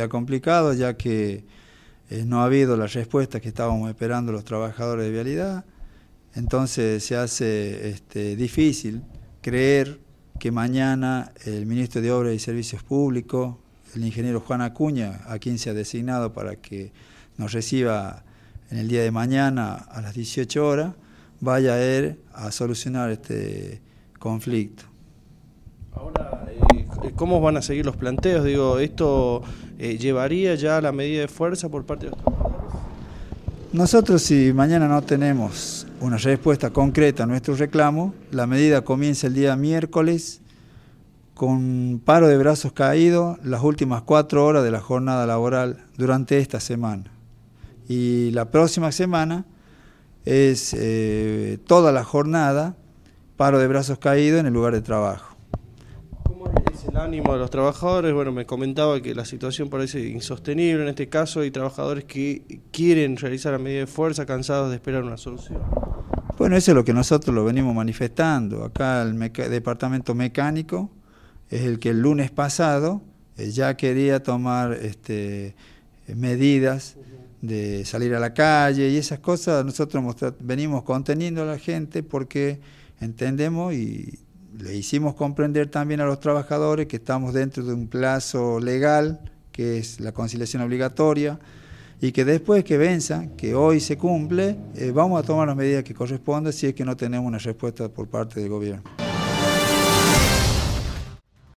ha complicado ya que eh, no ha habido la respuesta que estábamos esperando los trabajadores de vialidad, entonces se hace este, difícil creer que mañana el ministro de Obras y Servicios Públicos, el ingeniero Juan Acuña, a quien se ha designado para que nos reciba en el día de mañana a las 18 horas, vaya a ir a solucionar este conflicto. Eh, cómo van a seguir los planteos? Digo, ¿esto eh, llevaría ya a la medida de fuerza por parte de los Nosotros si mañana no tenemos una respuesta concreta a nuestro reclamo, la medida comienza el día miércoles con paro de brazos caído las últimas cuatro horas de la jornada laboral durante esta semana. Y la próxima semana es eh, toda la jornada paro de brazos caído en el lugar de trabajo el ánimo de los trabajadores. Bueno, me comentaba que la situación parece insostenible en este caso. Hay trabajadores que quieren realizar la medida de fuerza, cansados de esperar una solución. Bueno, eso es lo que nosotros lo venimos manifestando. Acá el departamento mecánico es el que el lunes pasado eh, ya quería tomar este, medidas de salir a la calle y esas cosas. Nosotros venimos conteniendo a la gente porque entendemos y le hicimos comprender también a los trabajadores que estamos dentro de un plazo legal, que es la conciliación obligatoria, y que después que venza, que hoy se cumple, eh, vamos a tomar las medidas que correspondan si es que no tenemos una respuesta por parte del gobierno.